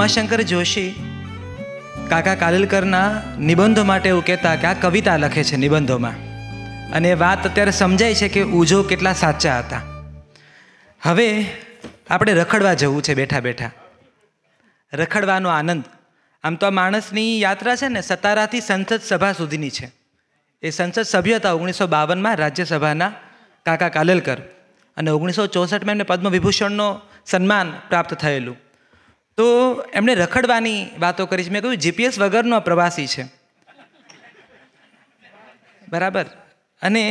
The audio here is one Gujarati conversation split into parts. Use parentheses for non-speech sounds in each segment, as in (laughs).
ઉમાશંકર જોશી કાકા કાલિલકરના નિબંધો માટે એવું કહેતા કે આ કવિતા લખે છે નિબંધોમાં અને વાત અત્યારે સમજાય છે કે ઉજો કેટલા સાચા હતા હવે આપણે રખડવા જવું છે બેઠા બેઠા રખડવાનો આનંદ આમ તો આ માણસની યાત્રા છે ને સતારાથી સંસદ સભા સુધીની છે એ સંસદ સભ્ય હતા ઓગણીસો બાવનમાં રાજ્યસભાના કાકા કાલેલકર અને ઓગણીસો ચોસઠમાં એમને પદ્મવિભૂષણનો સન્માન પ્રાપ્ત થયેલું તો એમણે રખડવાની વાતો કરી છે મેં કહ્યું જીપીએસ વગરનો પ્રવાસી છે બરાબર અને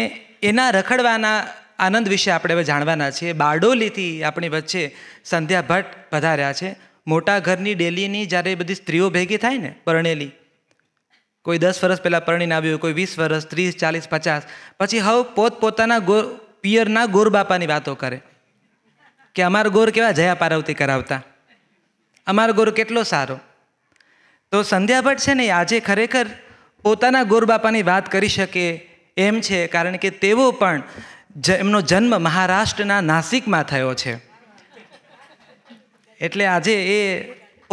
એના રખડવાના આનંદ વિશે આપણે હવે જાણવાના છીએ બારડોલીથી આપણી વચ્ચે સંધ્યા ભટ્ટ પધાર્યા છે મોટા ઘરની ડેલીની જ્યારે બધી સ્ત્રીઓ ભેગી થાય ને પરણેલી કોઈ દસ વર્ષ પહેલાં પરણીને આવ્યું કોઈ વીસ વર્ષ ત્રીસ ચાલીસ પચાસ પછી હવે પોતપોતાના ગો પિયરના ગોરબાપાની વાતો કરે કે અમારા ગોર કેવા જયા પારવતી કરાવતા અમારો ગુરુ કેટલો સારો તો સંધ્યા ભટ્ટ છે ને આજે ખરેખર પોતાના ગુરુબાપાની વાત કરી શકે એમ છે કારણ કે તેઓ પણ એમનો જન્મ મહારાષ્ટ્રના નાસિકમાં થયો છે એટલે આજે એ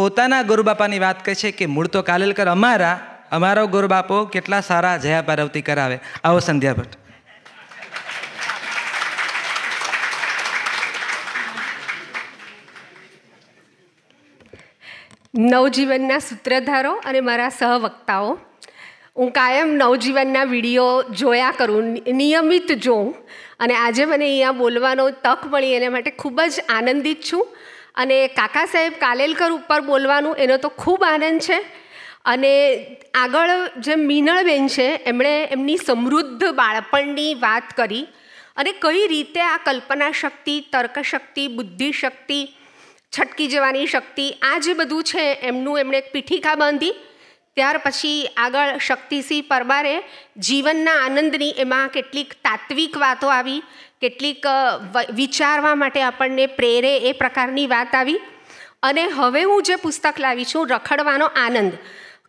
પોતાના ગુરુબાપાની વાત કરે છે કે મૂળ તો કાલેલકર અમારા અમારો ગુરુબાપો કેટલા સારા જયા પાર્વતી કરાવે આવો સંધ્યા ભટ્ટ નવજીવનના સૂત્રધારો અને મારા સહવક્તાઓ હું કાયમ નવજીવનના વિડીયો જોયા કરું નિયમિત જોઉં અને આજે મને અહીંયા બોલવાનો તક મળી એના માટે ખૂબ જ આનંદિત છું અને કાકા સાહેબ કાલેલકર ઉપર બોલવાનું એનો તો ખૂબ આનંદ છે અને આગળ જે મીનળબેન છે એમણે એમની સમૃદ્ધ બાળપણની વાત કરી અને કઈ રીતે આ કલ્પના શક્તિ તર્કશક્તિ બુદ્ધિશક્તિ છટકી જવાની શક્તિ આ જે બધું છે એમનું એમણે એક પીઠિકા બાંધી ત્યાર પછી આગળ શક્તિસિંહ પરમારે જીવનના આનંદની એમાં કેટલીક તાત્વિક વાતો આવી કેટલીક વિચારવા માટે આપણને પ્રેરે એ પ્રકારની વાત આવી અને હવે હું જે પુસ્તક લાવી છું રખડવાનો આનંદ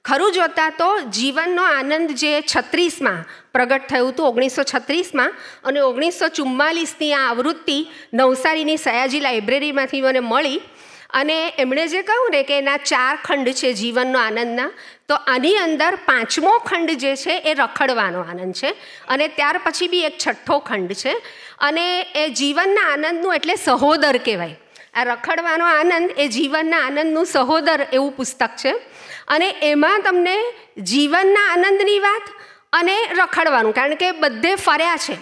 ખરું જોતાં તો જીવનનો આનંદ જે છત્રીસમાં પ્રગટ થયું હતું ઓગણીસો છત્રીસમાં અને ઓગણીસો ચુમ્માલીસની આ આવૃત્તિ નવસારીની સયાજી લાઇબ્રેરીમાંથી મને મળી અને એમણે જે કહ્યું ને કે એના ચાર ખંડ છે જીવનનો આનંદના તો આની અંદર પાંચમો ખંડ જે છે એ રખડવાનો આનંદ છે અને ત્યાર પછી બી એક છઠ્ઠો ખંડ છે અને એ જીવનના આનંદનું એટલે સહોદર કહેવાય આ રખડવાનો આનંદ એ જીવનના આનંદનું સહોદર એવું પુસ્તક છે અને એમાં તમને જીવનના આનંદની વાત અને રખડવાનું કારણ કે બધે ફર્યા છે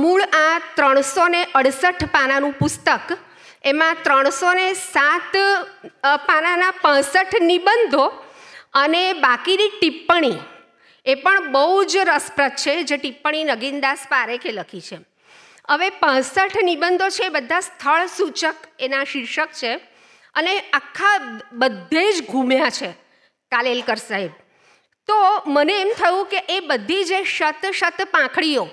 મૂળ આ ત્રણસો ને અડસઠ પાનાનું પુસ્તક એમાં ત્રણસો ને સાત પાનાના પાસઠ નિબંધો અને બાકીની ટિપ્પણી એ પણ બહુ જ રસપ્રદ છે જે ટિપ્પણી નગીનદાસ પારેખે લખી છે હવે પાસઠ નિબંધો છે બધા સ્થળ સૂચક એના શીર્ષક છે અને આખા બધે જ ઘૂમ્યા છે કાલેલકર સાહેબ તો મને એમ થયું કે એ બધી જે શત શત પાંખડીઓ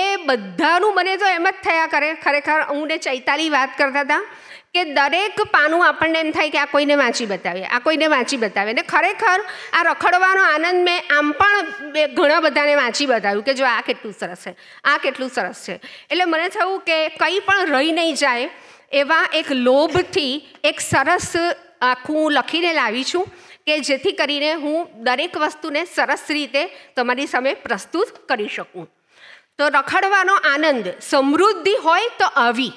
એ બધાનું મને તો એમ જ થયા કરે ખરેખર હું ને ચૈતાલી વાત કરતા હતા કે દરેક પાનું આપણને એમ થાય કે આ કોઈને વાંચી બતાવે આ કોઈને વાંચી બતાવે ને ખરેખર આ રખડવાનો આનંદ મેં આમ પણ ઘણા બધાને વાંચી બતાવ્યું કે જો આ કેટલું સરસ છે આ કેટલું સરસ છે એટલે મને થયું કે કંઈ પણ રહી નહીં જાય એવા એક લોભથી એક સરસ આખું લખીને લાવી છું કે જેથી કરીને હું દરેક વસ્તુને સરસ રીતે તમારી સામે પ્રસ્તુત કરી શકું તો રખડવાનો આનંદ સમૃદ્ધિ હોય તો આવી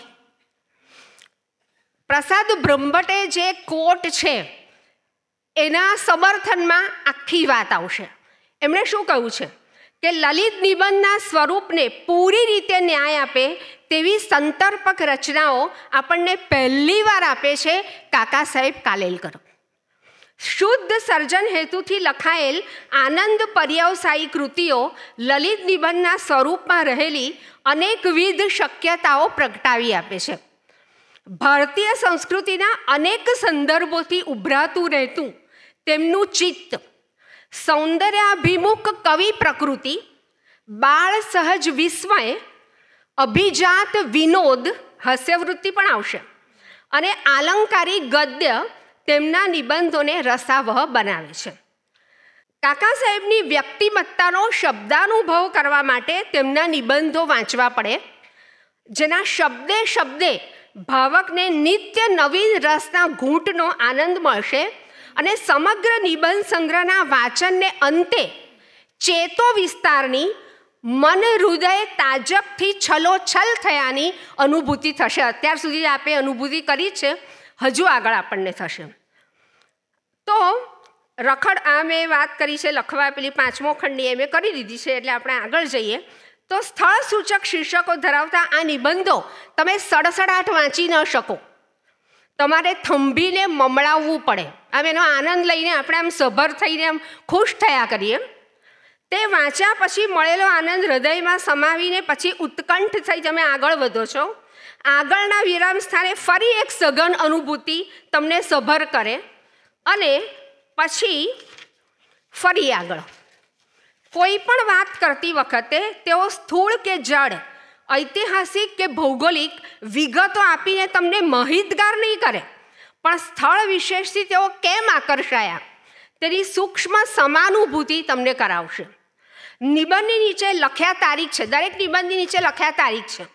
પ્રસાદ બ્રહ્મટે જે કોટ છે એના સમર્થનમાં આખી વાત આવશે એમણે શું કહ્યું છે કે લલિત નિબંધના સ્વરૂપને પૂરી રીતે ન્યાય આપે તેવી સંતર્પક રચનાઓ આપણને પહેલી વાર આપે છે કાકા સાહેબ કાલેલકર શુદ્ધ સર્જન હેતુથી લખાયેલ આનંદ પર્યાવસાયી કૃતિઓ લલિત નિબંધના સ્વરૂપમાં રહેલી અનેકવિધ શક્યતાઓ પ્રગટાવી આપે છે ભારતીય સંસ્કૃતિના અનેક સંદર્ભોથી ઉભરાતું રહેતું તેમનું ચિત્ત સૌંદર્યાભિમુખ કવિ પ્રકૃતિ બાળ સહજ વિસ્મય અભિજાત વિનોદ હાસ્યવૃત્તિ પણ આવશે અને આલંકારી ગદ્ય તેમના નિબંધોને રસાવહ બનાવે છે કાકા સાહેબની વ્યક્તિમત્તાનો શબ્દાનુભવ કરવા માટે તેમના નિબંધો વાંચવા પડે જેના શબ્દે શબ્દે ભાવકને નિત્ય નવીન રસના ઘૂંટનો આનંદ મળશે અને સમગ્ર નિબંધ સંગ્રહના વાંચનને અંતે ચેતો વિસ્તારની મન હૃદય તાજબથી છલોછલ થયાની અનુભૂતિ થશે અત્યાર સુધી આપે અનુભૂતિ કરી છે હજુ આગળ આપણને થશે તો રખડ આ મેં વાત કરી છે લખવા પેલી પાંચમો ખંડની એ મેં કરી દીધી છે એટલે આપણે આગળ જઈએ તો સ્થળ સૂચક શીર્ષકો ધરાવતા આ નિબંધો તમે સડસડાટ વાંચી ન શકો તમારે થંભીને મમળાવવું પડે આમ એનો આનંદ લઈને આપણે આમ સભર થઈને આમ ખુશ થયા કરીએ તે વાંચ્યા પછી મળેલો આનંદ હૃદયમાં સમાવીને પછી ઉત્કંઠ થઈ તમે આગળ વધો છો આગળના વિરામ સ્થાને ફરી એક સઘન અનુભૂતિ તમને સભર કરે અને પછી ફરી આગળ કોઈ પણ વાત કરતી વખતે તેઓ સ્થૂળ કે જળ ઐતિહાસિક કે ભૌગોલિક વિગતો આપીને તમને મહિતગાર નહીં કરે પણ સ્થળ વિશેષથી તેઓ કેમ આકર્ષાયા તેની સૂક્ષ્મ સમાનુભૂતિ તમને કરાવશે નિબંધની નીચે લખ્યા તારીખ છે દરેક નિબંધની નીચે લખ્યા તારીખ છે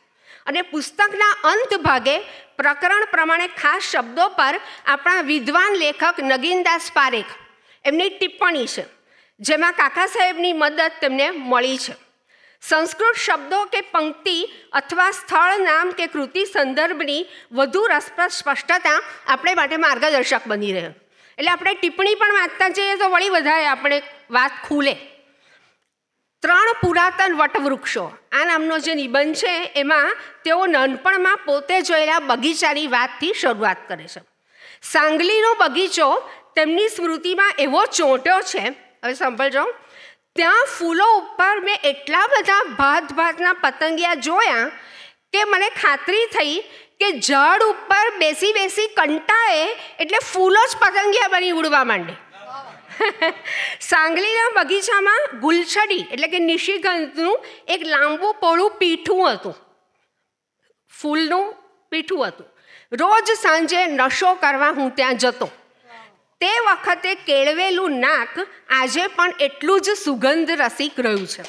અને પુસ્તકના અંત ભાગે પ્રકરણ પ્રમાણે ખાસ શબ્દો પર આપણા વિદ્વાન લેખક નગીનદાસ પારેખ એમની ટિપ્પણી છે જેમાં કાકા સાહેબની મદદ તેમને મળી છે સંસ્કૃત શબ્દો કે પંક્તિ અથવા સ્થળ નામ કે કૃતિ સંદર્ભની વધુ રસપ્રદ સ્પષ્ટતા આપણે માટે માર્ગદર્શક બની રહે એટલે આપણે ટિપ્પણી પણ વાંચતા જઈએ તો વળી વધારે આપણે વાત ખુલે ત્રણ પુરાતન વટવૃક્ષો આ નામનો જે નિબંધ છે એમાં તેઓ નાનપણમાં પોતે જોયેલા બગીચાની વાતથી શરૂઆત કરે છે સાંગલીનો બગીચો તેમની સ્મૃતિમાં એવો ચોંટ્યો છે હવે સાંભળજો ત્યાં ફૂલો ઉપર મેં એટલા બધા ભાત ભાતના પતંગિયા જોયા કે મને ખાતરી થઈ કે ઝાડ ઉપર બેસી બેસી કંટાળે એટલે ફૂલો જ પતંગિયા બની ઉડવા માંડે સાંગલીના બગીચામાં ગુલછડી એટલે કે નિશિગંધનું એક લાંબુ પોળું પીઠું હતું ફૂલનું પીઠું હતું રોજ સાંજે નશો કરવા હું ત્યાં જતો તે વખતે કેળવેલું નાક આજે પણ એટલું જ સુગંધ રસિક રહ્યું છે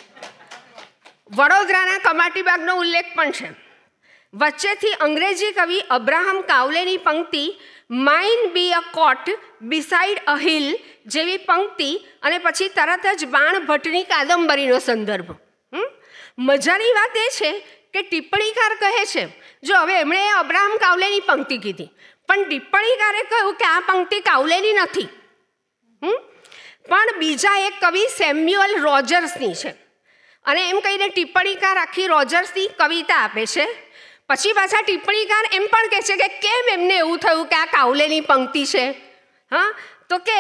વડોદરાના કમાટીબાગનો ઉલ્લેખ પણ છે વચ્ચેથી અંગ્રેજી કવિ અબ્રાહમ કાવલેની પંક્તિ mine be a cot beside a hill જેવી પંક્તિ અને પછી તરત જ બાણ ભટ્ટની કાદંબરીનો સંદર્ભ મજાની વાત એ છે કે ટિપ્પણીકાર કહે છે જો હવે એમણે અબ્રાહમ કાવલેની પંક્તિ કીધી પણ ટિપ્પણીકારે કહ્યું કે આ પંક્તિ કાવલેની નથી પણ બીજા એક કવિ સેમ્યુઅલ રોજર્સની છે અને એમ કહીને ટિપ્પણીકાર આખી રોજર્સની કવિતા આપે છે પછી પાછા ટિપ્પણીકાર એમ પણ કહે છે કે કેમ એમને એવું થયું કે આ કાવલેની પંક્તિ છે હા તો કે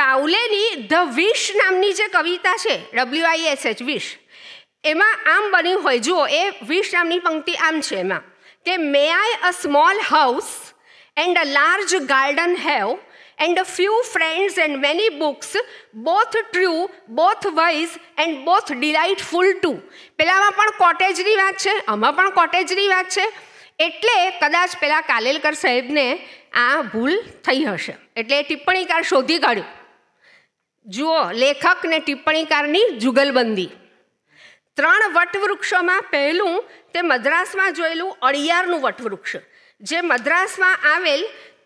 કાવલેની ધ વિશ નામની જે કવિતા છે W I S H wish એમાં આમ બન્યું હોય જુઓ એ વિશ નામની પંક્તિ આમ છે એમાં કે may I a small house and a large garden have and a few friends and many books, both true, both wise and both delightful too. પેલામાં પણ કોટેજની વાત છે આમાં પણ કોટેજની વાત છે એટલે કદાચ પેલા કાલેલકર સાહેબને આ ભૂલ થઈ હશે એટલે ટિપ્પણીકાર શોધી કાઢ્યું જુઓ લેખક ને ટિપ્પણીકારની જુગલબંધી ત્રણ વટવૃક્ષોમાં પહેલું તે મદ્રાસમાં જોયેલું અળિયારનું વટવૃક્ષ જે મદ્રાસમાં આવેલ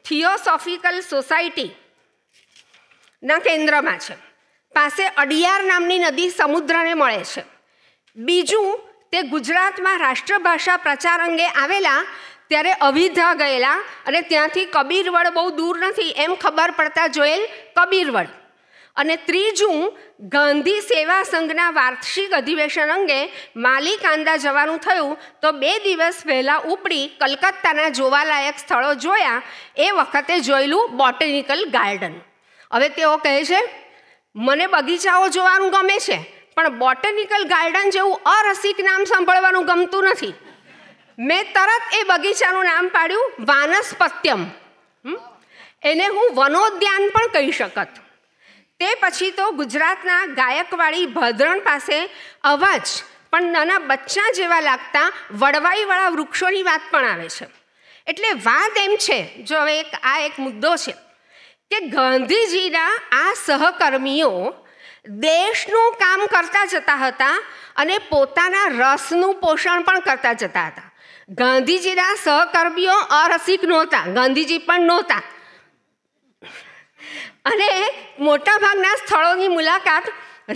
થિયોસોફિકલ સોસાયટીના કેન્દ્રમાં છે પાસે અડિયાર નામની નદી સમુદ્રને મળે છે બીજું તે ગુજરાતમાં રાષ્ટ્રભાષા પ્રચાર અંગે આવેલા ત્યારે અવિધા ગયેલા અને ત્યાંથી કબીરવડ બહુ દૂર નથી એમ ખબર પડતા જોયેલ કબીરવડ અને ત્રીજું ગાંધી સેવા સંઘના વાર્ષિક અધિવેશન અંગે માલિકાંદા જવાનું થયું તો બે દિવસ પહેલાં ઉપડી કલકત્તાના જોવાલાયક સ્થળો જોયા એ વખતે જોયેલું બોટેનિકલ ગાર્ડન હવે તેઓ કહે છે મને બગીચાઓ જોવાનું ગમે છે પણ બોટેનિકલ ગાર્ડન જેવું અરસિક નામ સાંભળવાનું ગમતું નથી મેં તરત એ બગીચાનું નામ પાડ્યું વાનસ્પત્યમ એને હું વનોદ્યાન પણ કહી શકત તે પછી તો ગુજરાતના ગાયકવાડી ભદ્રણ પાસે અવાજ પણ નાના બચ્ચા જેવા લાગતા વડવાઈવાળા વૃક્ષોની વાત પણ આવે છે એટલે વાત એમ છે જો હવે એક આ એક મુદ્દો છે કે ગાંધીજીના આ સહકર્મીઓ દેશનું કામ કરતા જતા હતા અને પોતાના રસનું પોષણ પણ કરતા જતા હતા ગાંધીજીના સહકર્મીઓ અરસિક નહોતા ગાંધીજી પણ નહોતા અને મોટાભાગના સ્થળોની મુલાકાત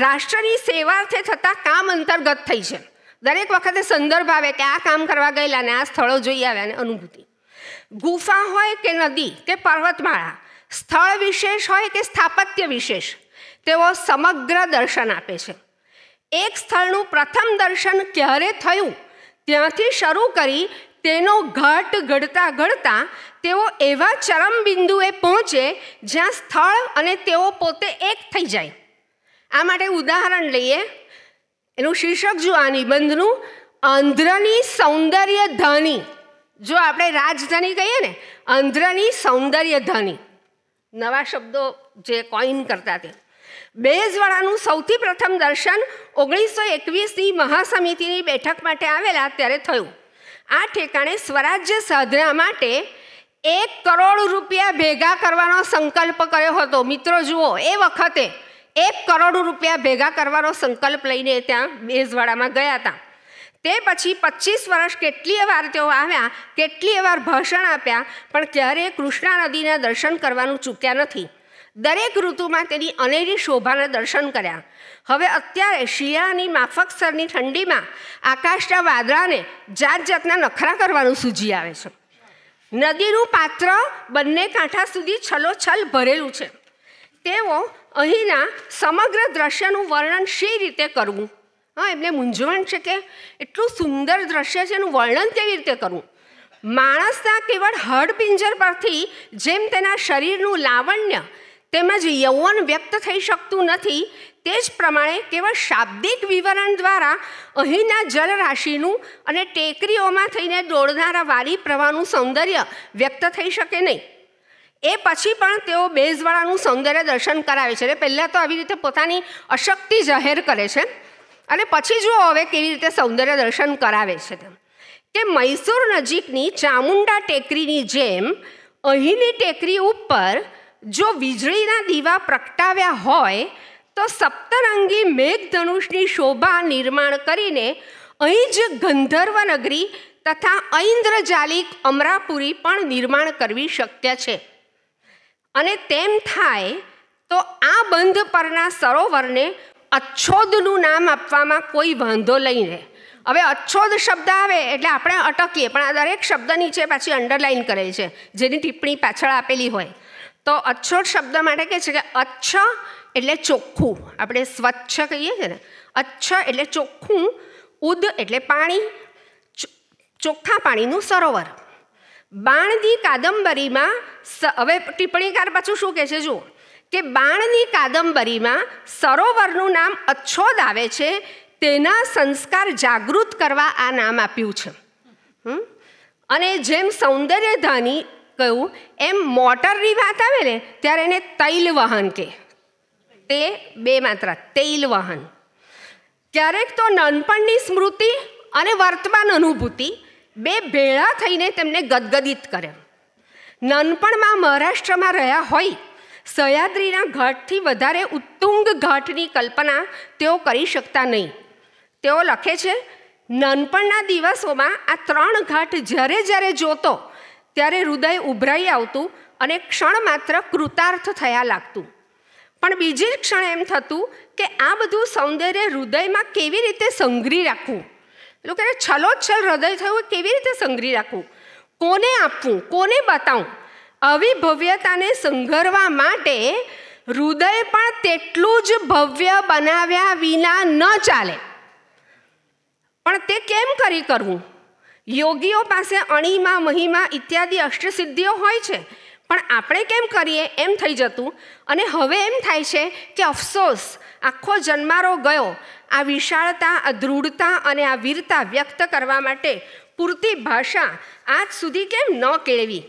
રાષ્ટ્રની સેવાર્થે થતા કામ અંતર્ગત થઈ છે દરેક વખતે સંદર્ભ આવે કે આ કામ કરવા ગયેલા ને આ સ્થળો જોઈ આવ્યા ને અનુભૂતિ ગુફા હોય કે નદી કે પર્વતમાળા સ્થળ વિશેષ હોય કે સ્થાપત્ય વિશેષ તેઓ સમગ્ર દર્શન આપે છે એક સ્થળનું પ્રથમ દર્શન ક્યારે થયું ત્યાંથી શરૂ કરી તેનો ઘાટ ઘડતા ઘડતા તેઓ એવા ચરમબિંદુએ પહોંચે જ્યાં સ્થળ અને તેઓ પોતે એક થઈ જાય આ માટે ઉદાહરણ લઈએ એનું શીર્ષક જો આ નિબંધનું આંધ્રની સૌંદર્ય ધાની જો આપણે રાજધાની કહીએ ને આંધ્રની સૌંદર્ય ધાની નવા શબ્દો જે કોઈન કરતા તે બેઝવાળાનું સૌથી પ્રથમ દર્શન ઓગણીસો એકવીસની મહાસમિતિની બેઠક માટે આવેલા ત્યારે થયું આ ઠેકાણે સ્વરાજ્ય સાધના માટે એક કરોડ રૂપિયા ભેગા કરવાનો સંકલ્પ કર્યો હતો મિત્રો જુઓ એ વખતે એક કરોડ રૂપિયા ભેગા કરવાનો સંકલ્પ લઈને ત્યાં બેઝવાડામાં ગયા હતા તે પછી પચીસ વર્ષ કેટલીય વાર તેઓ આવ્યા કેટલીય વાર ભાષણ આપ્યા પણ ક્યારેય કૃષ્ણા નદીના દર્શન કરવાનું ચૂક્યા નથી દરેક ઋતુમાં તેની અનેરી શોભાને દર્શન કર્યા હવે અત્યારે શિયાળાની માફક સરની ઠંડીમાં આકાશના વાદળાને જાત જાતના નખરા કરવાનું સૂજી આવે છે નદીનું પાત્ર બંને કાંઠા સુધી છલોછલ ભરેલું છે તેઓ અહીંના સમગ્ર દ્રશ્યનું વર્ણન શી રીતે કરવું હા એમને મૂંઝવણ છે કે એટલું સુંદર દ્રશ્ય છે એનું વર્ણન કેવી રીતે કરવું માણસના કેવળ હડપિંજર પરથી જેમ તેના શરીરનું લાવણ્ય તેમજ યૌવન વ્યક્ત થઈ શકતું નથી તે જ પ્રમાણે કેવળ શાબ્દિક વિવરણ દ્વારા અહીંના જલરાશિનું અને ટેકરીઓમાં થઈને દોડનારા વારી પ્રવાહનું સૌંદર્ય વ્યક્ત થઈ શકે નહીં એ પછી પણ તેઓ બેઝવાળાનું સૌંદર્ય દર્શન કરાવે છે એટલે પહેલાં તો આવી રીતે પોતાની અશક્તિ જાહેર કરે છે અને પછી જુઓ હવે કેવી રીતે સૌંદર્ય દર્શન કરાવે છે તેમ કે મૈસૂર નજીકની ચામુંડા ટેકરીની જેમ અહીંની ટેકરી ઉપર જો વીજળીના દીવા પ્રગટાવ્યા હોય તો સપ્તરંગી મેઘધનુષની શોભા નિર્માણ કરીને અહીં જ ગંધર્વ નગરી તથા ઐન્દ્રજાલિક અમરાપુરી પણ નિર્માણ કરવી શક્ય છે અને તેમ થાય તો આ બંધ પરના સરોવરને અચ્છોદનું નામ આપવામાં કોઈ વાંધો લઈને હવે અચ્છોદ શબ્દ આવે એટલે આપણે અટકીએ પણ આ દરેક શબ્દ નીચે પાછી અંડરલાઇન કરે છે જેની ટિપ્પણી પાછળ આપેલી હોય તો અછોટ શબ્દ માટે કહે છે કે અચ્છ એટલે ચોખ્ખું આપણે સ્વચ્છ કહીએ છીએ ને અચ્છ એટલે ચોખ્ખું ઉદ એટલે પાણી ચોખ્ખા પાણીનું સરોવર બાણની કાદંબરીમાં હવે ટિપ્પણીકાર પાછું શું કહે છે જુઓ કે બાણની કાદંબરીમાં સરોવરનું નામ અચ્છોદ આવે છે તેના સંસ્કાર જાગૃત કરવા આ નામ આપ્યું છે અને જેમ સૌંદર્યધાની કહ્યું એમ મોટરની વાત આવે ને ત્યારે એને તૈલ વાહન કહે તે બે માત્ર તૈલ વાહન ક્યારેક તો નાનપણની સ્મૃતિ અને વર્તમાન અનુભૂતિ બે ભેળા થઈને તેમને ગદગદિત કરે નાનપણમાં મહારાષ્ટ્રમાં રહ્યા હોય સહયાદ્રીના ઘાટથી વધારે ઉત્તુંગ ઘાટની કલ્પના તેઓ કરી શકતા નહીં તેઓ લખે છે નાનપણના દિવસોમાં આ ત્રણ ઘાટ જ્યારે જ્યારે જોતો ત્યારે હૃદય ઉભરાઈ આવતું અને ક્ષણ માત્ર કૃતાર્થ થયા લાગતું પણ બીજી ક્ષણ એમ થતું કે આ બધું સૌંદર્ય હૃદયમાં કેવી રીતે સંઘરી રાખવું એટલે કે છલોચ્છલ હૃદય થયું કેવી રીતે સંઘરી રાખવું કોને આપવું કોને બતાવું આવી ભવ્યતાને સંઘરવા માટે હૃદય પણ તેટલું જ ભવ્ય બનાવ્યા વિના ન ચાલે પણ તે કેમ કરી કરવું યોગીઓ પાસે અણીમાં મહિમા ઇત્યાદિ અષ્ટસિદ્ધિઓ હોય છે પણ આપણે કેમ કરીએ એમ થઈ જતું અને હવે એમ થાય છે કે અફસોસ આખો જન્મારો ગયો આ વિશાળતા આ દૃઢતા અને આ વીરતા વ્યક્ત કરવા માટે પૂરતી ભાષા આજ સુધી કેમ ન કેળવી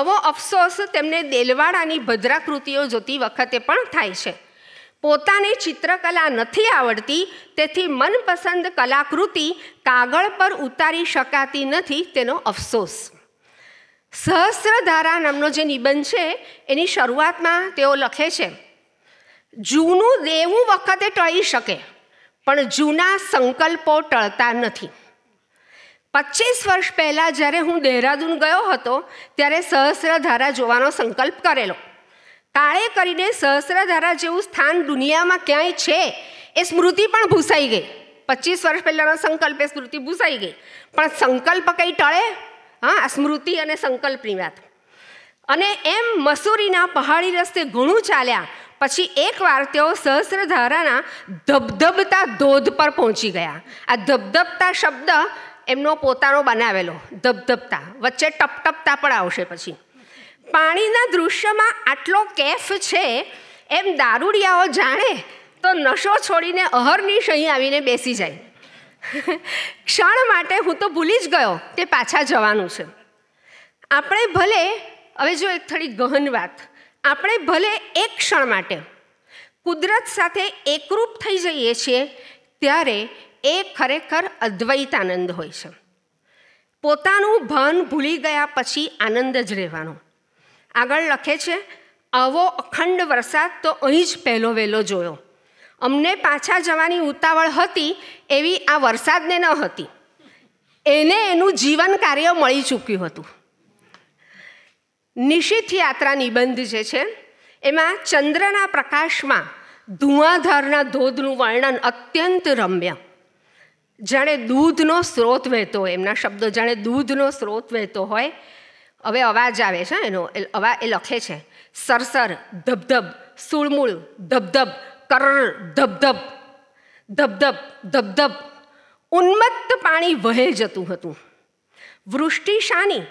આવો અફસોસ તેમને દેલવાડાની ભદ્રાકૃતિઓ જોતી વખતે પણ થાય છે પોતાને ચિત્રકલા નથી આવડતી તેથી મનપસંદ કલાકૃતિ કાગળ પર ઉતારી શકાતી નથી તેનો અફસોસ સહસ્રધારા નામનો જે નિબંધ છે એની શરૂઆતમાં તેઓ લખે છે જૂનું દેવું વખતે ટળી શકે પણ જૂના સંકલ્પો ટળતા નથી પચીસ વર્ષ પહેલાં જ્યારે હું દહેરાદૂન ગયો હતો ત્યારે સહસ્રધારા જોવાનો સંકલ્પ કરેલો કાળે કરીને સહસ્રધારા જેવું સ્થાન દુનિયામાં ક્યાંય છે એ સ્મૃતિ પણ ભૂસાઈ ગઈ પચીસ વર્ષ પહેલાંનો સંકલ્પ એ સ્મૃતિ ભૂસાઈ ગઈ પણ સંકલ્પ કંઈ ટળે હા સ્મૃતિ અને સંકલ્પની વાત અને એમ મસૂરીના પહાડી રસ્તે ઘણું ચાલ્યા પછી એકવાર તેઓ સહસ્રધારાના ધબધબતા ધોધ પર પહોંચી ગયા આ ધબધબતા શબ્દ એમનો પોતાનો બનાવેલો ધબધબતા વચ્ચે ટપટપતા પણ આવશે પછી પાણીના દૃશ્યમાં આટલો કેફ છે એમ દારૂડિયાઓ જાણે તો નશો છોડીને અહર્નિશ અહીં આવીને બેસી જાય ક્ષણ માટે હું તો ભૂલી જ ગયો કે પાછા જવાનું છે આપણે ભલે હવે જો એક થોડી ગહન વાત આપણે ભલે એક ક્ષણ માટે કુદરત સાથે એકરૂપ થઈ જઈએ છીએ ત્યારે એ ખરેખર અદ્વૈત આનંદ હોય છે પોતાનું ભાન ભૂલી ગયા પછી આનંદ જ રહેવાનો આગળ લખે છે આવો અખંડ વરસાદ તો અહીં જ પહેલો વહેલો જોયો અમને પાછા જવાની ઉતાવળ હતી એવી આ વરસાદને ન હતી એને એનું જીવન કાર્ય મળી ચૂક્યું હતું નિશિત યાત્રા નિબંધ જે છે એમાં ચંદ્રના પ્રકાશમાં ધુઆધારના ધોધનું વર્ણન અત્યંત રમ્ય જાણે દૂધનો સ્ત્રોત વહેતો હોય એમના શબ્દો જાણે દૂધનો સ્ત્રોત વહેતો હોય હવે અવાજ આવે છે એનો અવાજ એ લખે છે સરસર ધબધબ સુળમૂળ ધબધબ કરર ધબધબ ધબધબ ધબધબ ઉન્મત્ત પાણી વહે જતું હતું વૃષ્ટિ શાની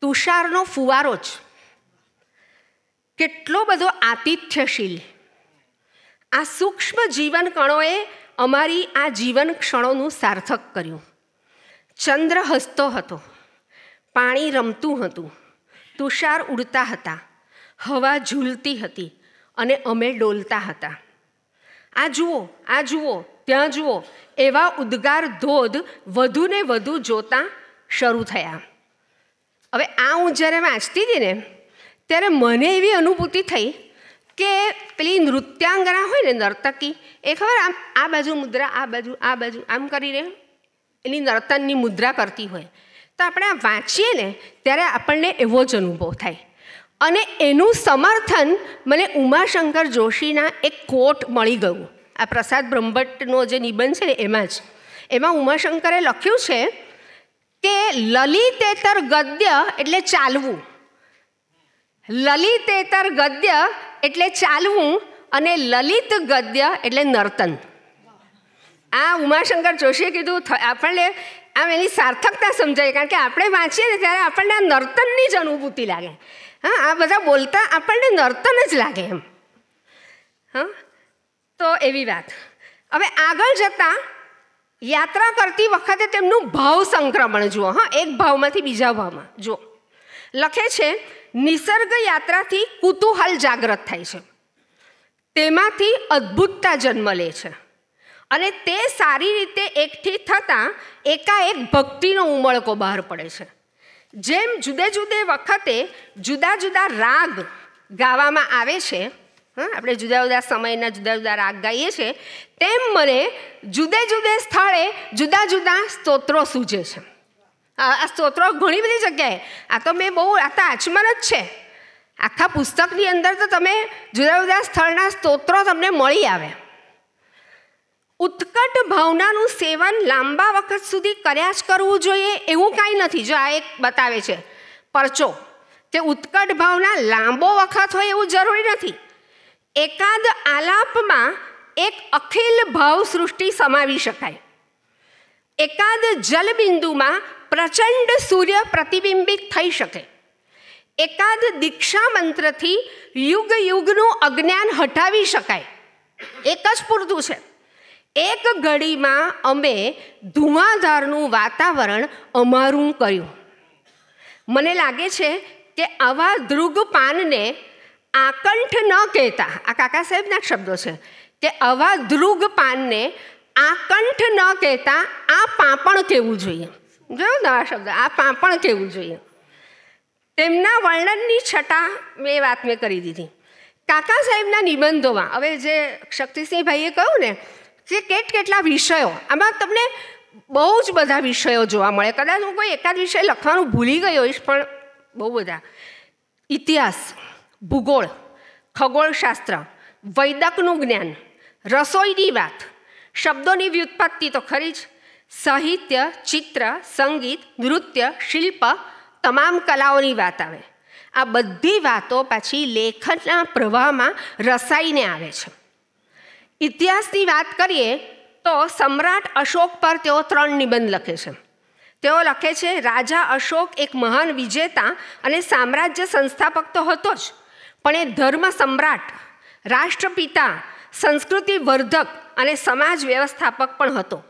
તુષારનો ફુવારો જ કેટલો બધો આતિથ્યશીલ આ સૂક્ષ્મ જીવન કણોએ અમારી આ જીવન ક્ષણોનું સાર્થક કર્યું ચંદ્ર હસતો હતો પાણી રમતું હતું તુષાર ઉડતા હતા હવા ઝૂલતી હતી અને અમે ડોલતા હતા આ જુઓ આ જુઓ ત્યાં જુઓ એવા ઉદ્ગાર ધોધ વધુને વધુ જોતાં શરૂ થયા હવે આ હું જ્યારે વાંચતી હતી ને ત્યારે મને એવી અનુભૂતિ થઈ કે પેલી નૃત્યાંગના હોય ને નર્તકી એ ખબર આમ આ બાજુ મુદ્રા આ બાજુ આ બાજુ આમ કરીને એની નર્તનની મુદ્રા કરતી હોય તો આપણે આ વાંચીએ ને ત્યારે આપણને એવો જ અનુભવ થાય અને એનું સમર્થન મને ઉમાશંકર જોશીના એક કોટ મળી ગયું આ પ્રસાદ બ્રહ્મભટ્ટનો જે નિબંધ છે ને એમાં જ એમાં ઉમાશંકરે લખ્યું છે કે લલિતેતર ગદ્ય એટલે ચાલવું લલિતેતર ગદ્ય એટલે ચાલવું અને લલિત ગદ્ય એટલે નર્તન આ ઉમાશંકર જોશીએ કીધું આપણને આમ એની સાર્થકતા સમજાય કારણ કે આપણે વાંચીએ ને ત્યારે આપણને આ નર્તનની જ અનુભૂતિ લાગે હા આ બધા બોલતા આપણને નર્તન જ લાગે એમ હા તો એવી વાત હવે આગળ જતાં યાત્રા કરતી વખતે તેમનું ભાવ સંક્રમણ જુઓ હા એક ભાવમાંથી બીજા ભાવમાં જુઓ લખે છે નિસર્ગ યાત્રાથી કુતૂહલ જાગ્રત થાય છે તેમાંથી અદ્ભુતતા જન્મ લે છે અને તે સારી રીતે એકઠી થતાં એકાએક ભક્તિનો ઉમળકો બહાર પડે છે જેમ જુદે જુદે વખતે જુદા જુદા રાગ ગાવામાં આવે છે આપણે જુદા જુદા સમયના જુદા જુદા રાગ ગાઈએ છીએ તેમ મને જુદે જુદે સ્થળે જુદા જુદા સ્તોત્રો સૂજે છે આ સ્તોત્રો ઘણી બધી જગ્યાએ આ તો મેં બહુ આ તો આચમન જ છે આખા પુસ્તકની અંદર તો તમે જુદા જુદા સ્થળના સ્તોત્રો તમને મળી આવે ઉત્કટ ભાવનાનું સેવન લાંબા વખત સુધી કર્યા જ કરવું જોઈએ એવું કાંઈ નથી જો આ એક બતાવે છે પરચો કે ઉત્કટ ભાવના લાંબો વખત હોય એવું જરૂરી નથી એકાદ આલાપમાં એક અખિલ ભાવ સૃષ્ટિ સમાવી શકાય એકાદ જલબિંદુમાં પ્રચંડ સૂર્ય પ્રતિબિંબિત થઈ શકે એકાદ દીક્ષા મંત્રથી યુગ યુગનું અજ્ઞાન હટાવી શકાય એક જ પૂરતું છે એક ઘડીમાં અમે ધુમાધારનું વાતાવરણ અમારું કર્યું મને લાગે છે કે આવા ધ્રુગ પાનને આકંઠ ન કહેતા આ કાકા સાહેબના શબ્દો છે કે આવા ધ્રુગ પાનને આકંઠ ન કહેતા આ પાપણ કહેવું જોઈએ જોયું નવા શબ્દ આ પાપણ કહેવું જોઈએ તેમના વર્ણનની છટા મેં વાત મેં કરી દીધી કાકા સાહેબના નિબંધોમાં હવે જે શક્તિસિંહભાઈએ કહ્યું ને જે કેટ કેટલા વિષયો આમાં તમને બહુ જ બધા વિષયો જોવા મળે કદાચ હું કોઈ એકાદ વિષય લખવાનું ભૂલી ગયો હોઈશ પણ બહુ બધા ઇતિહાસ ભૂગોળ ખગોળશાસ્ત્ર વૈદકનું જ્ઞાન રસોઈની વાત શબ્દોની વ્યુત્પત્તિ તો ખરી જ સાહિત્ય ચિત્ર સંગીત નૃત્ય શિલ્પ તમામ કલાઓની વાત આવે આ બધી વાતો પાછી લેખનના પ્રવાહમાં રસાઈને આવે છે ઇતિહાસની વાત કરીએ તો સમ્રાટ અશોક પર તેઓ ત્રણ નિબંધ લખે છે તેઓ લખે છે રાજા અશોક એક મહાન વિજેતા અને સામ્રાજ્ય સંસ્થાપક તો હતો જ પણ એ ધર્મ સમ્રાટ રાષ્ટ્રપિતા સંસ્કૃતિ વર્ધક અને સમાજ વ્યવસ્થાપક પણ હતો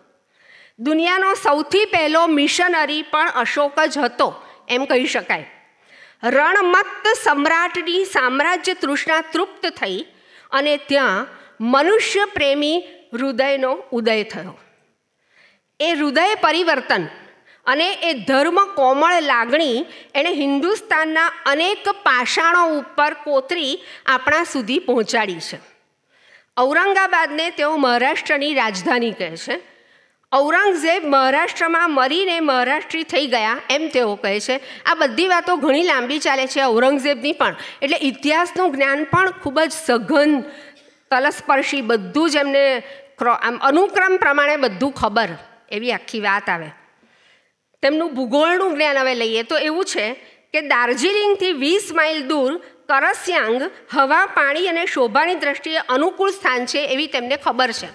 દુનિયાનો સૌથી પહેલો મિશનરી પણ અશોક જ હતો એમ કહી શકાય રણમત્ત સમ્રાટની સામ્રાજ્ય તૃષ્ણા તૃપ્ત થઈ અને ત્યાં મનુષ્ય પ્રેમી હૃદયનો ઉદય થયો એ હૃદય પરિવર્તન અને એ ધર્મ કોમળ લાગણી એણે હિન્દુસ્તાનના અનેક પાષાણો ઉપર કોતરી આપણા સુધી પહોંચાડી છે ઔરંગાબાદને તેઓ મહારાષ્ટ્રની રાજધાની કહે છે ઔરંગઝેબ મહારાષ્ટ્રમાં મરીને મહારાષ્ટ્રી થઈ ગયા એમ તેઓ કહે છે આ બધી વાતો ઘણી લાંબી ચાલે છે ઔરંગઝેબની પણ એટલે ઇતિહાસનું જ્ઞાન પણ ખૂબ જ સઘન તલસ્પર્શી બધું જ એમને આમ અનુક્રમ પ્રમાણે બધું ખબર એવી આખી વાત આવે તેમનું ભૂગોળનું જ્ઞાન હવે લઈએ તો એવું છે કે દાર્જિલિંગથી વીસ માઇલ દૂર કરસ્યાંગ હવા પાણી અને શોભાની દ્રષ્ટિએ અનુકૂળ સ્થાન છે એવી તેમને ખબર છે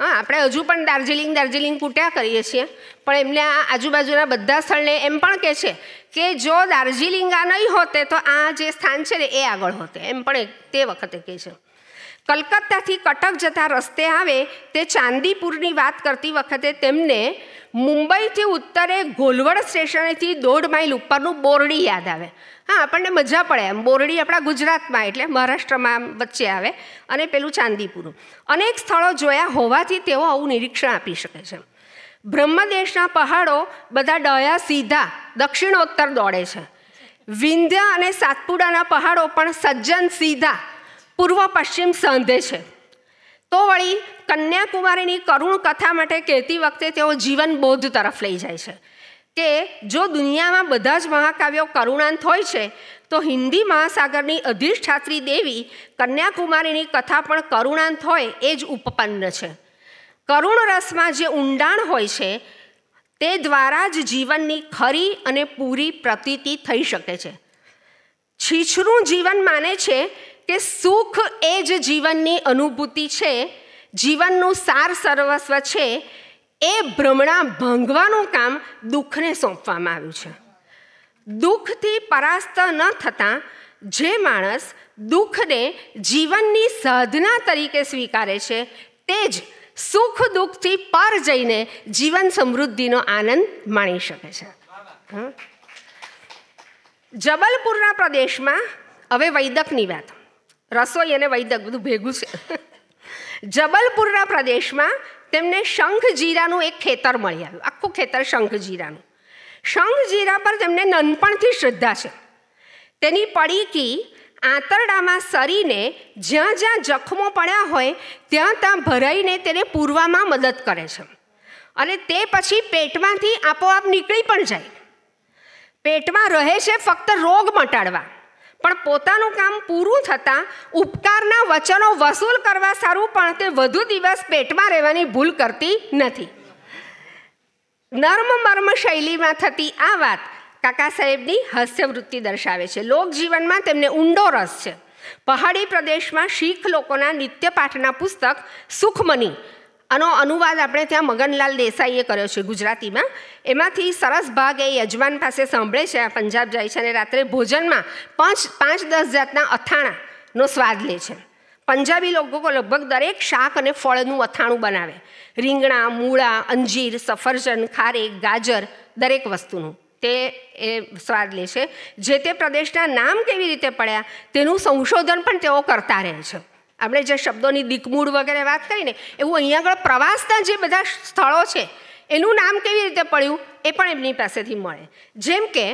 હા આપણે હજુ પણ દાર્જિલિંગ દાર્જિલિંગ કૂટ્યા કરીએ છીએ પણ એમને આ આજુબાજુના બધા સ્થળને એમ પણ કહે છે કે જો દાર્જિલિંગ આ નહીં હોતે તો આ જે સ્થાન છે ને એ આગળ હોતે એમ પણ તે વખતે કહે છે કલકત્તાથી કટક જતા રસ્તે આવે તે ચાંદીપુરની વાત કરતી વખતે તેમને મુંબઈથી ઉત્તરે ઘોલવડ સ્ટેશનેથી દોઢ માઇલ ઉપરનું બોરડી યાદ આવે હા આપણને મજા પડે એમ બોરડી આપણા ગુજરાતમાં એટલે મહારાષ્ટ્રમાં વચ્ચે આવે અને પેલું ચાંદીપુરું અનેક સ્થળો જોયા હોવાથી તેઓ આવું નિરીક્ષણ આપી શકે છે બ્રહ્મદેશના પહાડો બધા ડયા સીધા દક્ષિણોત્તર દોડે છે વિંધ્યા અને સાતપુડાના પહાડો પણ સજ્જન સીધા પૂર્વ પશ્ચિમ સાંધે છે તો વળી કન્યાકુમારીની કરુણ કથા માટે કહેતી વખતે તેઓ જીવન બોધ તરફ લઈ જાય છે કે જો દુનિયામાં બધા જ મહાકાવ્યો કરુણાંત હોય છે તો હિન્દી મહાસાગરની અધિષ્ઠાત્રી દેવી કન્યાકુમારીની કથા પણ કરુણાંત હોય એ જ ઉપપન્ન છે કરુણ રસમાં જે ઊંડાણ હોય છે તે દ્વારા જ જીવનની ખરી અને પૂરી પ્રતીતિ થઈ શકે છે છીછરું જીવન માને છે કે સુખ એ જ જીવનની અનુભૂતિ છે જીવનનું સાર સર્વસ્વ છે એ ભ્રમણા ભંગવાનું કામ દુઃખને સોંપવામાં આવ્યું છે દુઃખથી પરાસ્ત ન થતાં જે માણસ દુઃખને જીવનની સાધના તરીકે સ્વીકારે છે તે જ સુખ દુઃખથી પર જઈને જીવન સમૃદ્ધિનો આનંદ માણી શકે છે જબલપુરના પ્રદેશમાં હવે વૈદકની વાત રસોઈ અને વૈદક બધું ભેગું છે જબલપુરના પ્રદેશમાં તેમને શંખ જીરાનું એક ખેતર મળી આવ્યું આખું ખેતર શંખ જીરાનું શંખ જીરા પર તેમને નાનપણથી શ્રદ્ધા છે તેની પડીકી આંતરડામાં સરીને જ્યાં જ્યાં જખમો પડ્યા હોય ત્યાં ત્યાં ભરાઈને તેને પૂરવામાં મદદ કરે છે અને તે પછી પેટમાંથી આપોઆપ નીકળી પણ જાય પેટમાં રહે છે ફક્ત રોગ મટાડવા પણ પોતાનું કામ પૂરું થતાં ઉપકારના વચનો વસૂલ કરવા સારું પણ તે વધુ દિવસ પેટમાં રહેવાની ભૂલ કરતી નથી નર્મ મર્મ શૈલીમાં થતી આ વાત કાકા સાહેબની હાસ્યવૃત્તિ દર્શાવે છે લોકજીવનમાં તેમને ઊંડો રસ છે પહાડી પ્રદેશમાં શીખ લોકોના નિત્યપાઠના પુસ્તક સુખમની આનો અનુવાદ આપણે ત્યાં મગનલાલ દેસાઈએ કર્યો છે ગુજરાતીમાં એમાંથી સરસ ભાગ એ યજમાન પાસે સાંભળે છે આ પંજાબ જાય છે અને રાત્રે ભોજનમાં પાંચ પાંચ દસ જાતના અથાણાનો સ્વાદ લે છે પંજાબી લોકો લગભગ દરેક શાક અને ફળનું અથાણું બનાવે રીંગણા મૂળા અંજીર સફરજન ખારેક ગાજર દરેક વસ્તુનું તે એ સ્વાદ લે છે જે તે પ્રદેશના નામ કેવી રીતે પડ્યા તેનું સંશોધન પણ તેઓ કરતા રહે છે આપણે જે શબ્દોની દિકમૂળ વગેરે વાત કરીને એવું અહીંયા આગળ પ્રવાસના જે બધા સ્થળો છે એનું નામ કેવી રીતે પડ્યું એ પણ એમની પાસેથી મળે જેમ કે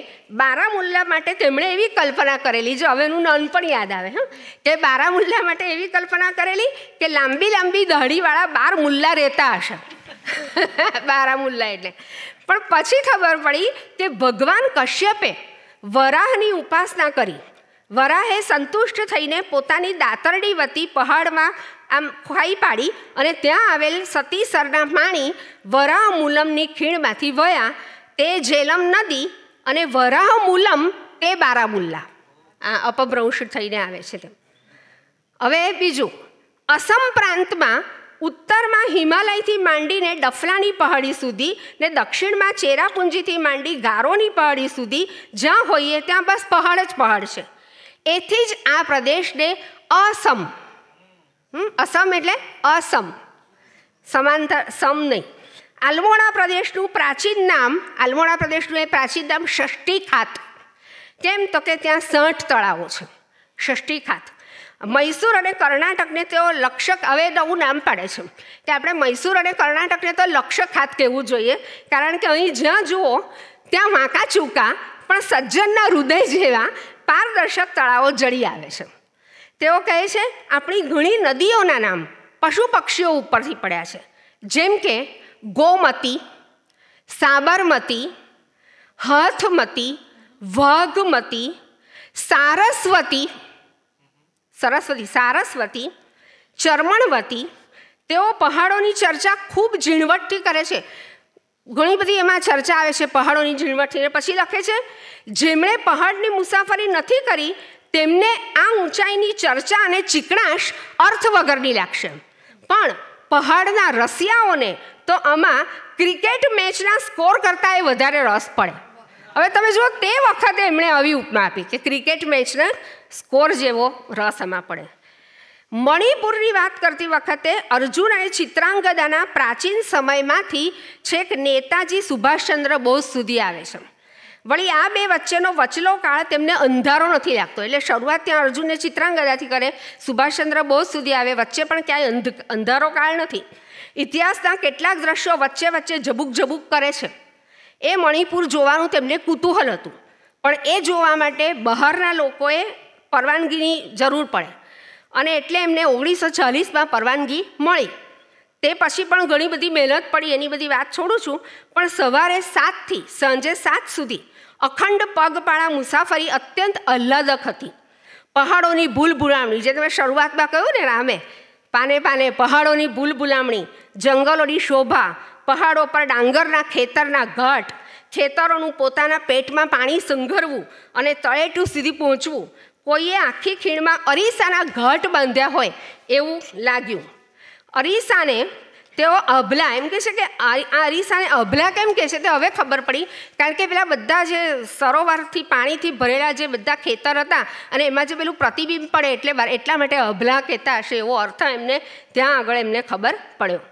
બારામુલ્લા માટે તેમણે એવી કલ્પના કરેલી જે હવે એનું નામ પણ યાદ આવે હા કે બારામુલ્લા માટે એવી કલ્પના કરેલી કે લાંબી લાંબી દાઢીવાળા બાર મુલ્લા રહેતા હશે (laughs) બારામુલ્લા એટલે પણ પછી ખબર પડી કે ભગવાન કશ્યપે વરાહની ઉપાસના કરી વરાહે સંતુષ્ટ થઈને પોતાની દાતરડી વતી પહાડમાં આમ ખાઈ પાડી અને ત્યાં આવેલ સતી સરના પાણી વરાહ મૂલમની ખીણમાંથી વયા તે જેલમ નદી અને વરાહ મૂલમ તે બારામુલ્લા આ અપભ્રંશ થઈને આવે છે તેમ હવે બીજું અસમ પ્રાંતમાં ઉત્તરમાં હિમાલયથી માંડીને ડફલાની પહાડી સુધી ને દક્ષિણમાં ચેરાપુંજીથી માંડી ગારોની પહાડી સુધી જ્યાં હોઈએ ત્યાં બસ પહાડ જ પહાડ છે એથી જ આ પ્રદેશને અસમ અસમ એટલે અસમ સમાંતર સમ નહીં આલ્મોડા પ્રદેશનું પ્રાચીન નામ આલ્મોડા પ્રદેશનું એ પ્રાચીન નામ ષષ્ઠી ખાત કેમ તો કે ત્યાં સઠ તળાવો છે ષષ્ઠી ખાત મૈસૂર અને કર્ણાટકને તેઓ લક્ષક હવે નવું નામ પાડે છે કે આપણે મૈસૂર અને કર્ણાટકને તો લક્ષક ખાત કહેવું જોઈએ કારણ કે અહીં જ્યાં જુઓ ત્યાં વાંકા ચૂકા પણ સજ્જનના હૃદય જેવા પારદર્શક તળાવો જળી આવે છે તેઓ કહે છે આપણી ઘણી નદીઓના નામ પશુ પક્ષીઓ ઉપરથી પડ્યા છે જેમ કે ગોમતી સાબરમતી હથમતી વઘમતી સારસ્વતી સરસ્વતી સારસ્વતી ચરમણવતી તેઓ પહાડોની ચર્ચા ખૂબ ઝીણવટથી કરે છે ઘણી બધી એમાં ચર્ચા આવે છે પહાડોની ઝીણવટની પછી લખે છે જેમણે પહાડની મુસાફરી નથી કરી તેમને આ ઊંચાઈની ચર્ચા અને ચીકણાશ અર્થ વગરની લાગશે પણ પહાડના રસિયાઓને તો આમાં ક્રિકેટ મેચના સ્કોર કરતાં એ વધારે રસ પડે હવે તમે જુઓ તે વખતે એમણે આવી ઉપમા આપી કે ક્રિકેટ મેચના સ્કોર જેવો રસ આમાં પડે મણિપુરની વાત કરતી વખતે અર્જુન અને ચિત્રાંગદાના પ્રાચીન સમયમાંથી છેક નેતાજી સુભાષચંદ્ર બોઝ સુધી આવે છે વળી આ બે વચ્ચેનો વચલો કાળ તેમને અંધારો નથી લાગતો એટલે શરૂઆત ત્યાં અર્જુનને ચિત્રાંગદાથી કરે સુભાષચંદ્ર બોઝ સુધી આવે વચ્ચે પણ ક્યાંય અંધારો કાળ નથી ઇતિહાસના કેટલાક દ્રશ્યો વચ્ચે વચ્ચે ઝબુક ઝબુક કરે છે એ મણિપુર જોવાનું તેમને કુતૂહલ હતું પણ એ જોવા માટે બહારના લોકોએ પરવાનગીની જરૂર પડે અને એટલે એમને ઓગણીસો ચાલીસમાં પરવાનગી મળી તે પછી પણ ઘણી બધી મહેનત પડી એની બધી વાત છોડું છું પણ સવારે સાતથી સાંજે સાત સુધી અખંડ પગપાળા મુસાફરી અત્યંત આહ્લાદક હતી પહાડોની ભૂલ ભૂલામણી જે તમે શરૂઆતમાં કહ્યું ને રામે પાને પાને પહાડોની ભૂલ ભૂલામણી જંગલોની શોભા પહાડો પર ડાંગરના ખેતરના ઘાટ ખેતરોનું પોતાના પેટમાં પાણી સંઘરવું અને તળેટું સુધી પહોંચવું કોઈએ આખી ખીણમાં અરીસાના ઘટ બાંધ્યા હોય એવું લાગ્યું અરીસાને તેઓ અભલા એમ કહે છે કે આ અરીસાને અભલા કેમ કહે છે તે હવે ખબર પડી કારણ કે પેલા બધા જે સરોવરથી પાણીથી ભરેલા જે બધા ખેતર હતા અને એમાં જે પેલું પ્રતિબિંબ પડે એટલે એટલા માટે અભલા કહેતા હશે એવો અર્થ એમને ત્યાં આગળ એમને ખબર પડ્યો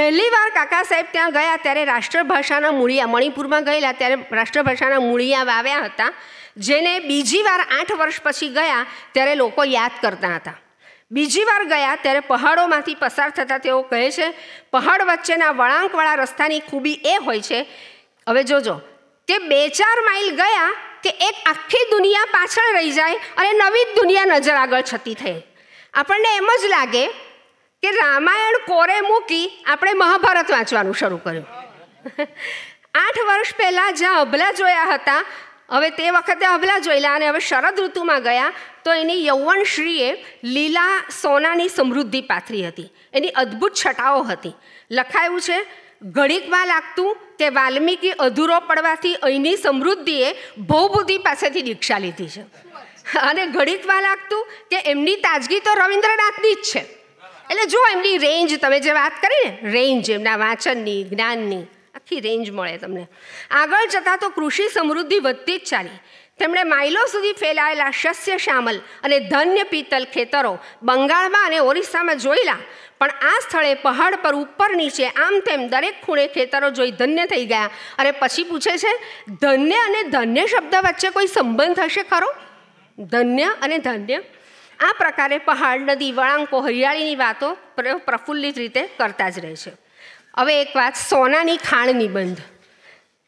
પહેલી વાર કાકા સાહેબ ત્યાં ગયા ત્યારે રાષ્ટ્રભાષાના મૂળિયા મણિપુરમાં ગયેલા ત્યારે રાષ્ટ્રભાષાના મૂળિયા વાવ્યા હતા જેને બીજી વાર આઠ વર્ષ પછી ગયા ત્યારે લોકો યાદ કરતા હતા બીજી વાર ગયા ત્યારે પહાડોમાંથી પસાર થતાં તેઓ કહે છે પહાડ વચ્ચેના વળાંકવાળા રસ્તાની ખૂબી એ હોય છે હવે જોજો કે બે ચાર માઇલ ગયા કે એક આખી દુનિયા પાછળ રહી જાય અને નવી જ દુનિયા નજર આગળ છતી થઈ આપણને એમ જ લાગે કે રામાયણ કોરે મૂકી આપણે મહાભારત વાંચવાનું શરૂ કર્યું આઠ વર્ષ પહેલાં જ્યાં અભલા જોયા હતા હવે તે વખતે હબલા જોયેલા અને હવે શરદ ઋતુમાં ગયા તો એની યૌવનશ્રીએ લીલા સોનાની સમૃદ્ધિ પાથરી હતી એની અદ્ભુત છટાઓ હતી લખાયું છે ઘડીકમાં લાગતું તે વાલ્મીકી અધૂરો પડવાથી અહીંની સમૃદ્ધિએ ભૌબુદ્ધિ પાસેથી દીક્ષા લીધી છે અને ઘડીકમાં લાગતું કે એમની તાજગી તો રવિન્દ્રનાથની જ છે એટલે જો એમની રેન્જ તમે જે વાત કરી ને રેન્જ એમના વાંચનની જ્ઞાનની આખી રેન્જ મળે તમને આગળ જતાં તો કૃષિ સમૃદ્ધિ વધતી જ ચાલી તેમણે માઇલો સુધી ફેલાયેલા શસ્ય શ્યામલ અને ધન્ય પિત્તલ ખેતરો બંગાળમાં અને ઓરિસ્સામાં જોયેલા પણ આ સ્થળે પહાડ પર ઉપર નીચે આમ તેમ દરેક ખૂણે ખેતરો જોઈ ધન્ય થઈ ગયા અને પછી પૂછે છે ધન્ય અને ધન્ય શબ્દ વચ્ચે કોઈ સંબંધ હશે ખરો ધન્ય અને ધન્ય આ પ્રકારે પહાડ નદી વળાંકો હરિયાળીની વાતો પ્રફુલ્લિત રીતે કરતા જ રહે છે હવે એક વાત સોનાની ખાણ નિબંધ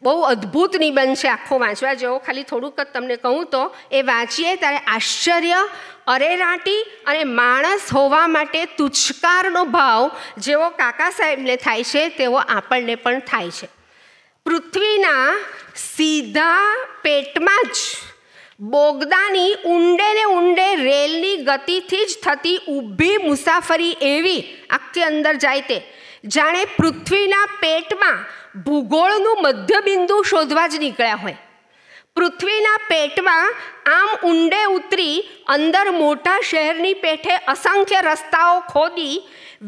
બહુ અદ્ભુત નિબંધ છે આખો વાંચવા જેવો ખાલી થોડુંક જ તમને કહું તો એ વાંચીએ ત્યારે આશ્ચર્ય અરેરાટી અને માણસ હોવા માટે તુચ્છકારનો ભાવ જેવો કાકા સાહેબને થાય છે તેવો આપણને પણ થાય છે પૃથ્વીના સીધા પેટમાં જ બોગદાની ઊંડે ને ઊંડે રેલની ગતિથી જ થતી ઊભી મુસાફરી એવી આખી અંદર જાય તે જાણે પૃથ્વીના પેટમાં ભૂગોળનું મધ્યબિંદુ શોધવા જ નીકળ્યા હોય પૃથ્વીના પેટમાં આમ ઊંડે ઉતરી અંદર મોટા શહેરની પેઠે અસંખ્ય રસ્તાઓ ખોદી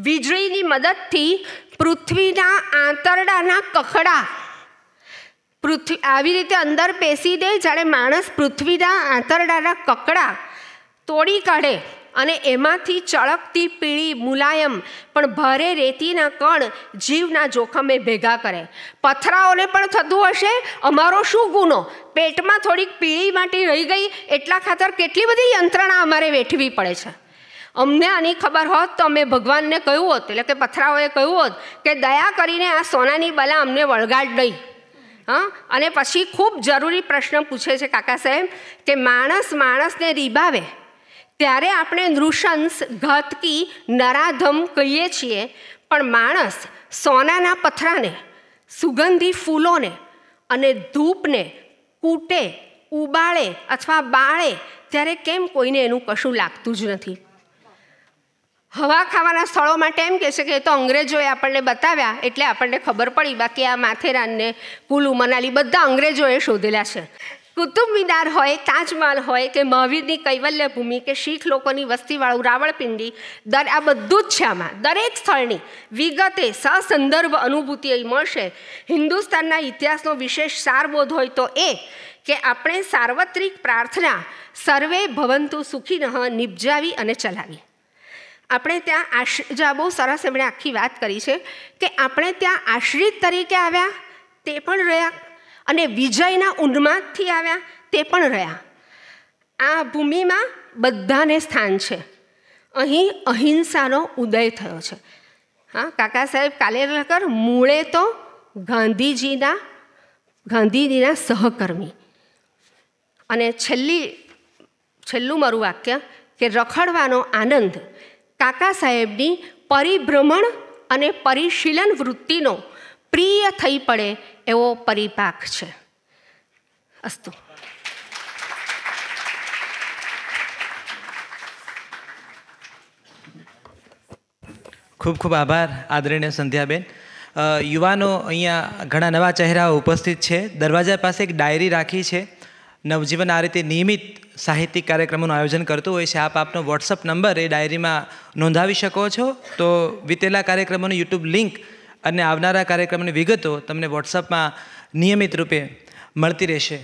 વીજળીની મદદથી પૃથ્વીના આંતરડાના કખડા પૃથ્વી આવી રીતે અંદર પેસી દે જ્યારે માણસ પૃથ્વીના આંતરડાના કકડા તોડી કાઢે અને એમાંથી ચળકતી પીળી મુલાયમ પણ ભારે રેતીના કણ જીવના જોખમે ભેગા કરે પથરાઓને પણ થતું હશે અમારો શું ગુનો પેટમાં થોડીક પીળી માટી રહી ગઈ એટલા ખાતર કેટલી બધી યંત્રણા અમારે વેઠવી પડે છે અમને આની ખબર હોત તો અમે ભગવાનને કહ્યું હોત એટલે કે પથરાઓએ કહ્યું હોત કે દયા કરીને આ સોનાની બલા અમને વળગાડ દઈ હા અને પછી ખૂબ જરૂરી પ્રશ્ન પૂછે છે કાકા સાહેબ કે માણસ માણસને રીબાવે ત્યારે આપણે નૃશંસ ઘતકી નરાધમ કહીએ છીએ પણ માણસ સોનાના પથરાને સુગંધી ફૂલોને અને ધૂપને કૂટે ઉબાળે અથવા બાળે ત્યારે કેમ કોઈને એનું કશું લાગતું જ નથી હવા ખાવાના સ્થળો માટે એમ કહે છે કે એ તો અંગ્રેજોએ આપણને બતાવ્યા એટલે આપણને ખબર પડી બાકી આ માથેરાનને કુલુ મનાલી બધા અંગ્રેજોએ શોધેલા છે કુતુબ મિનાર હોય તાજમહાલ હોય કે મહાવીરની કૈવલ્ય ભૂમિ કે શીખ લોકોની વસ્તીવાળું રાવળપિંડી દર આ બધું જ છે આમાં દરેક સ્થળની વિગતે સસંદર્ભ અનુભૂતિ એ મળશે હિન્દુસ્તાનના ઇતિહાસનો વિશેષ સારબોધ હોય તો એ કે આપણે સાર્વત્રિક પ્રાર્થના સર્વે ભવંતુ સુખીનઃ નિપજાવી અને ચલાવી આપણે ત્યાં આશ જો બહુ સરસ એમણે આખી વાત કરી છે કે આપણે ત્યાં આશ્રિત તરીકે આવ્યા તે પણ રહ્યા અને વિજયના ઉન્માદથી આવ્યા તે પણ રહ્યા આ ભૂમિમાં બધાને સ્થાન છે અહીં અહિંસાનો ઉદય થયો છે હા કાકા સાહેબ કાલેલકર મૂળે તો ગાંધીજીના ગાંધીજીના સહકર્મી અને છેલ્લી છેલ્લું મારું વાક્ય કે રખડવાનો આનંદ કાકા સાહેબની પરિભ્રમણ અને પરિશીલન વૃત્તિનો પ્રિય થઈ પડે એવો પરિપાક છે અસ્તુ ખૂબ ખૂબ આભાર આદરણીય સંધ્યાબેન યુવાનો અહીંયા ઘણા નવા ચહેરાઓ ઉપસ્થિત છે દરવાજા પાસે એક ડાયરી રાખી છે નવજીવન આ રીતે નિયમિત સાહિત્યિક કાર્યક્રમોનું આયોજન કરતું હોય છે આપ આપનો વોટ્સઅપ નંબર એ ડાયરીમાં નોંધાવી શકો છો તો વિતેલા કાર્યક્રમોની યુટ્યુબ લિંક અને આવનારા કાર્યક્રમની વિગતો તમને વોટ્સઅપમાં નિયમિત રૂપે મળતી રહેશે